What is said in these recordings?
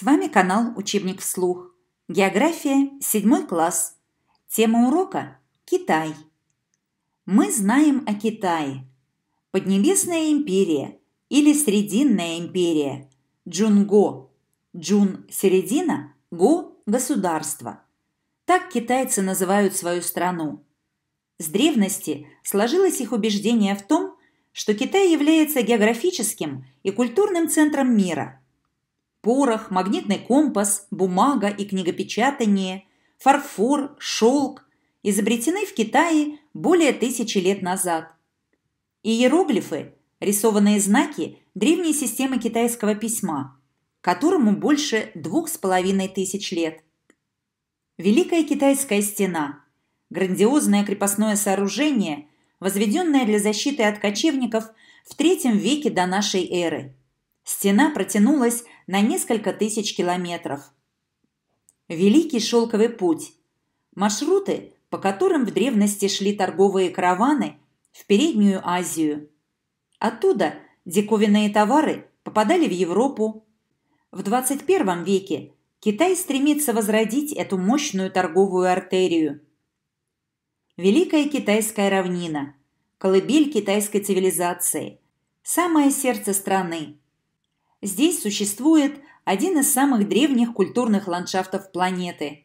С вами канал «Учебник вслух». География, 7 класс. Тема урока – Китай. Мы знаем о Китае. Поднебесная империя или Срединная империя. Джунго. Джун – середина, Го – государство. Так китайцы называют свою страну. С древности сложилось их убеждение в том, что Китай является географическим и культурным центром мира – порох, магнитный компас, бумага и книгопечатание, фарфор, шелк изобретены в Китае более тысячи лет назад. Иероглифы – рисованные знаки древней системы китайского письма, которому больше двух с половиной тысяч лет. Великая китайская стена – грандиозное крепостное сооружение, возведенное для защиты от кочевников в III веке до нашей эры. Стена протянулась на несколько тысяч километров. Великий шелковый путь. Маршруты, по которым в древности шли торговые караваны в Переднюю Азию. Оттуда диковинные товары попадали в Европу. В 21 веке Китай стремится возродить эту мощную торговую артерию. Великая Китайская равнина – колыбель китайской цивилизации, самое сердце страны. Здесь существует один из самых древних культурных ландшафтов планеты.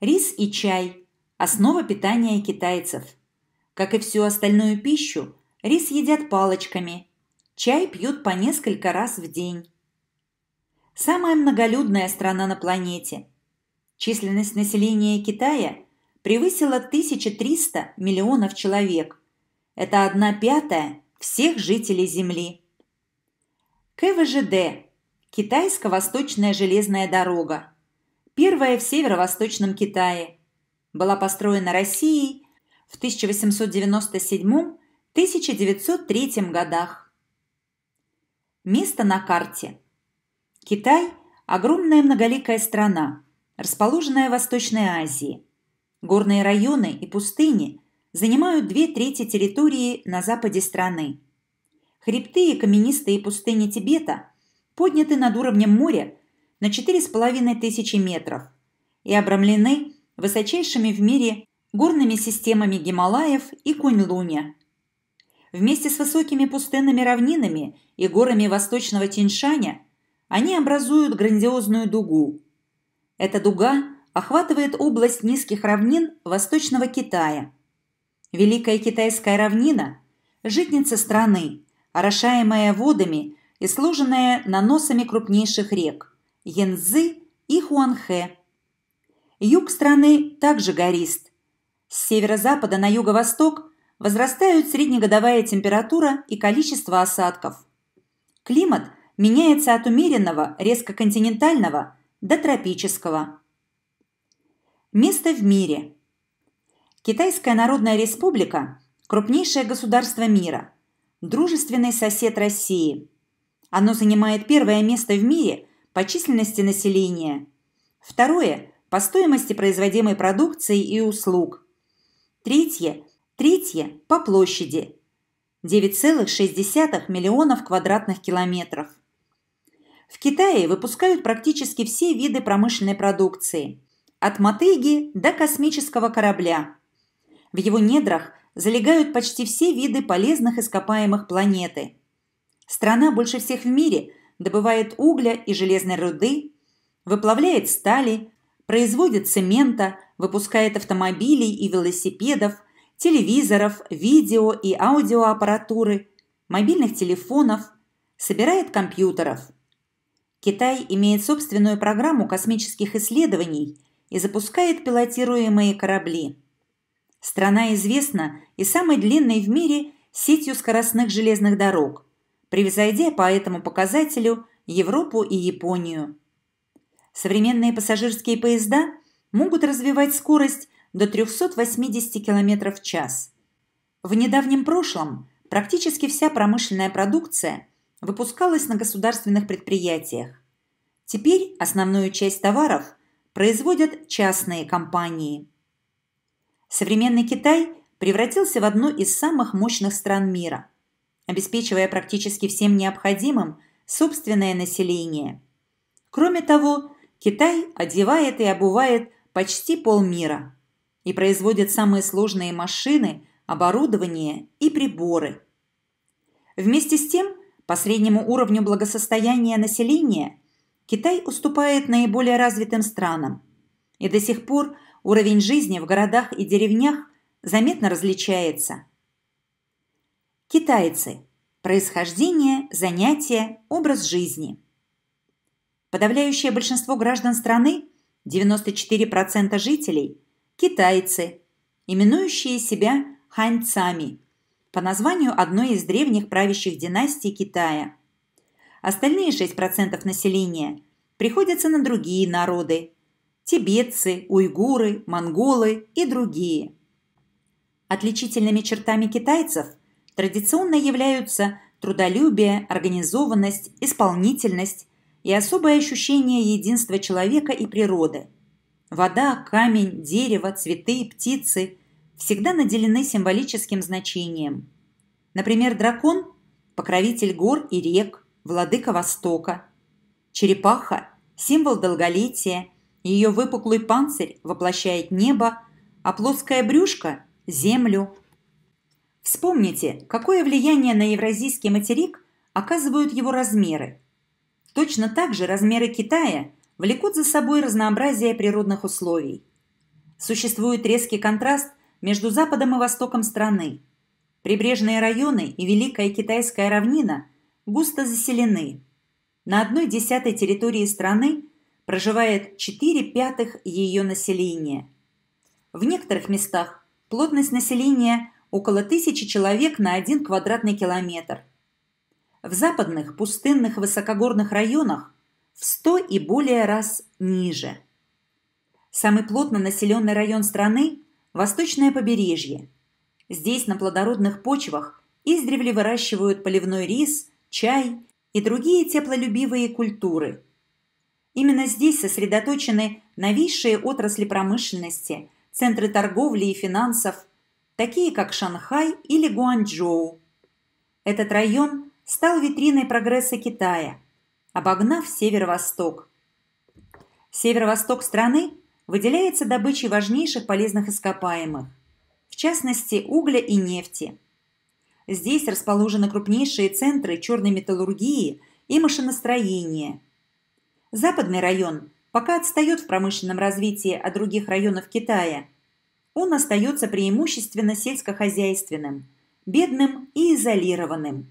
Рис и чай – основа питания китайцев. Как и всю остальную пищу, рис едят палочками, чай пьют по несколько раз в день. Самая многолюдная страна на планете. Численность населения Китая превысила 1300 миллионов человек. Это одна пятая всех жителей Земли. КВЖД – Китайско-Восточная железная дорога. Первая в северо-восточном Китае. Была построена Россией в 1897-1903 годах. Место на карте. Китай – огромная многоликая страна, расположенная в Восточной Азии. Горные районы и пустыни занимают две трети территории на западе страны – Хребты и каменистые пустыни Тибета подняты над уровнем моря на 4,5 тысячи метров и обрамлены высочайшими в мире горными системами Гималаев и Кунь-Луня. Вместе с высокими пустынными равнинами и горами Восточного Тиньшаня они образуют грандиозную дугу. Эта дуга охватывает область низких равнин Восточного Китая. Великая Китайская равнина – житница страны, орошаемая водами и сложенная наносами крупнейших рек – Янзы и Хуанхэ. Юг страны также горист. С северо-запада на юго-восток возрастают среднегодовая температура и количество осадков. Климат меняется от умеренного, резко континентального до тропического. Место в мире. Китайская Народная Республика – крупнейшее государство мира – дружественный сосед России. Оно занимает первое место в мире по численности населения, второе – по стоимости производимой продукции и услуг, третье – третье – по площади – 9,6 миллионов квадратных километров. В Китае выпускают практически все виды промышленной продукции – от мотыги до космического корабля. В его недрах – залегают почти все виды полезных ископаемых планеты. Страна больше всех в мире добывает угля и железной руды, выплавляет стали, производит цемента, выпускает автомобилей и велосипедов, телевизоров, видео и аудиоаппаратуры, мобильных телефонов, собирает компьютеров. Китай имеет собственную программу космических исследований и запускает пилотируемые корабли. Страна известна и самой длинной в мире сетью скоростных железных дорог, превзойдя по этому показателю Европу и Японию. Современные пассажирские поезда могут развивать скорость до 380 км в час. В недавнем прошлом практически вся промышленная продукция выпускалась на государственных предприятиях. Теперь основную часть товаров производят частные компании – Современный Китай превратился в одну из самых мощных стран мира, обеспечивая практически всем необходимым собственное население. Кроме того, Китай одевает и обувает почти полмира и производит самые сложные машины, оборудование и приборы. Вместе с тем, по среднему уровню благосостояния населения Китай уступает наиболее развитым странам. И до сих пор уровень жизни в городах и деревнях заметно различается. Китайцы. Происхождение, занятия образ жизни. Подавляющее большинство граждан страны, 94% жителей – китайцы, именующие себя ханьцами по названию одной из древних правящих династий Китая. Остальные 6% населения приходятся на другие народы тибетцы, уйгуры, монголы и другие. Отличительными чертами китайцев традиционно являются трудолюбие, организованность, исполнительность и особое ощущение единства человека и природы. Вода, камень, дерево, цветы, птицы всегда наделены символическим значением. Например, дракон – покровитель гор и рек, владыка Востока. Черепаха – символ долголетия – ее выпуклый панцирь воплощает небо, а плоская брюшка — землю. Вспомните, какое влияние на евразийский материк оказывают его размеры. Точно так же размеры Китая влекут за собой разнообразие природных условий. Существует резкий контраст между западом и востоком страны. Прибрежные районы и Великая Китайская равнина густо заселены. На одной десятой территории страны – проживает 4 пятых ее населения. В некоторых местах плотность населения около тысячи человек на 1 квадратный километр. В западных пустынных высокогорных районах в 100 и более раз ниже. Самый плотно населенный район страны – восточное побережье. Здесь на плодородных почвах издревле выращивают поливной рис, чай и другие теплолюбивые культуры – Именно здесь сосредоточены новейшие отрасли промышленности, центры торговли и финансов, такие как Шанхай или Гуанчжоу. Этот район стал витриной прогресса Китая, обогнав северо-восток. Северо-восток страны выделяется добычей важнейших полезных ископаемых, в частности угля и нефти. Здесь расположены крупнейшие центры черной металлургии и машиностроения – Западный район пока отстает в промышленном развитии от других районов Китая. Он остается преимущественно сельскохозяйственным, бедным и изолированным.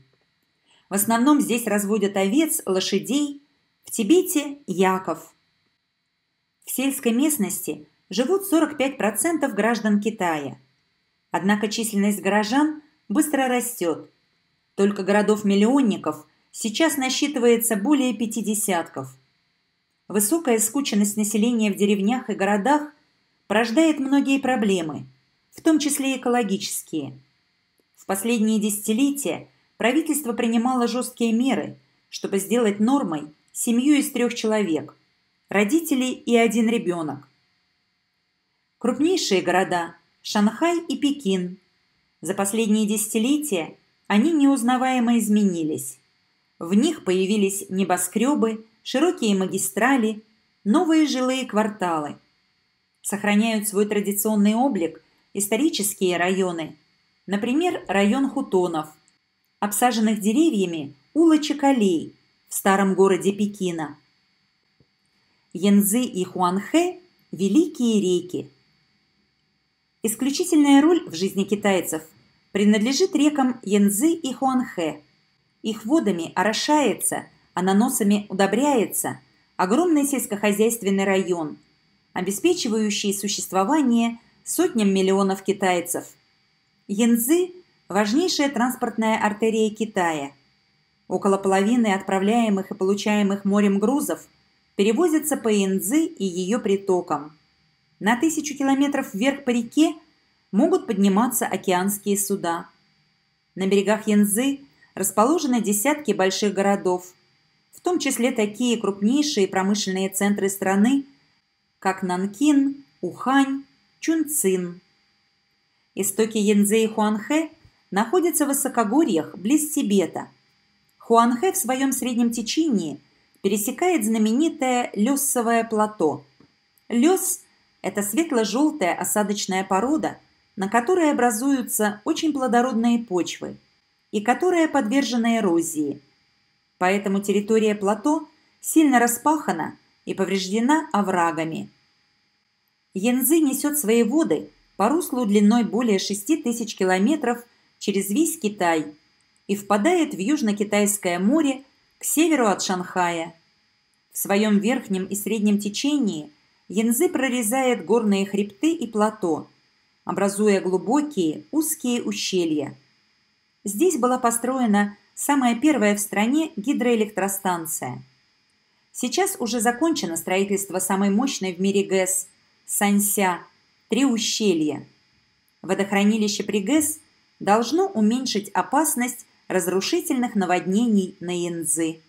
В основном здесь разводят овец, лошадей, в Тибете – яков. В сельской местности живут 45% граждан Китая. Однако численность горожан быстро растет. Только городов-миллионников сейчас насчитывается более пяти десятков – Высокая скученность населения в деревнях и городах порождает многие проблемы, в том числе экологические. В последние десятилетия правительство принимало жесткие меры, чтобы сделать нормой семью из трех человек, родителей и один ребенок. Крупнейшие города – Шанхай и Пекин. За последние десятилетия они неузнаваемо изменились. В них появились небоскребы – широкие магистрали, новые жилые кварталы. Сохраняют свой традиционный облик исторические районы, например, район Хутонов, обсаженных деревьями улочек аллей в старом городе Пекина. Янзы и Хуанхэ – великие реки. Исключительная роль в жизни китайцев принадлежит рекам Янзы и Хуанхэ. Их водами орошается – ананосами удобряется огромный сельскохозяйственный район, обеспечивающий существование сотням миллионов китайцев. Янзы – важнейшая транспортная артерия Китая. Около половины отправляемых и получаемых морем грузов перевозятся по Янзы и ее притокам. На тысячу километров вверх по реке могут подниматься океанские суда. На берегах Янзы расположены десятки больших городов – том числе такие крупнейшие промышленные центры страны, как Нанкин, Ухань, Чунцин. Истоки Янзе и Хуанхэ находятся в высокогорьях близ Тибета. Хуанхэ в своем среднем течении пересекает знаменитое лесовое плато. Лес – это светло-желтая осадочная порода, на которой образуются очень плодородные почвы и которая подвержена эрозии – Поэтому территория плато сильно распахана и повреждена оврагами. Янзы несет свои воды по руслу длиной более 6 тысяч километров через весь Китай и впадает в Южно-Китайское море к северу от Шанхая. В своем верхнем и среднем течении Янзы прорезает горные хребты и плато, образуя глубокие узкие ущелья. Здесь была построена Самая первая в стране гидроэлектростанция. Сейчас уже закончено строительство самой мощной в мире ГЭС – Санься, три ущелья. Водохранилище при ГЭС должно уменьшить опасность разрушительных наводнений на Янзы.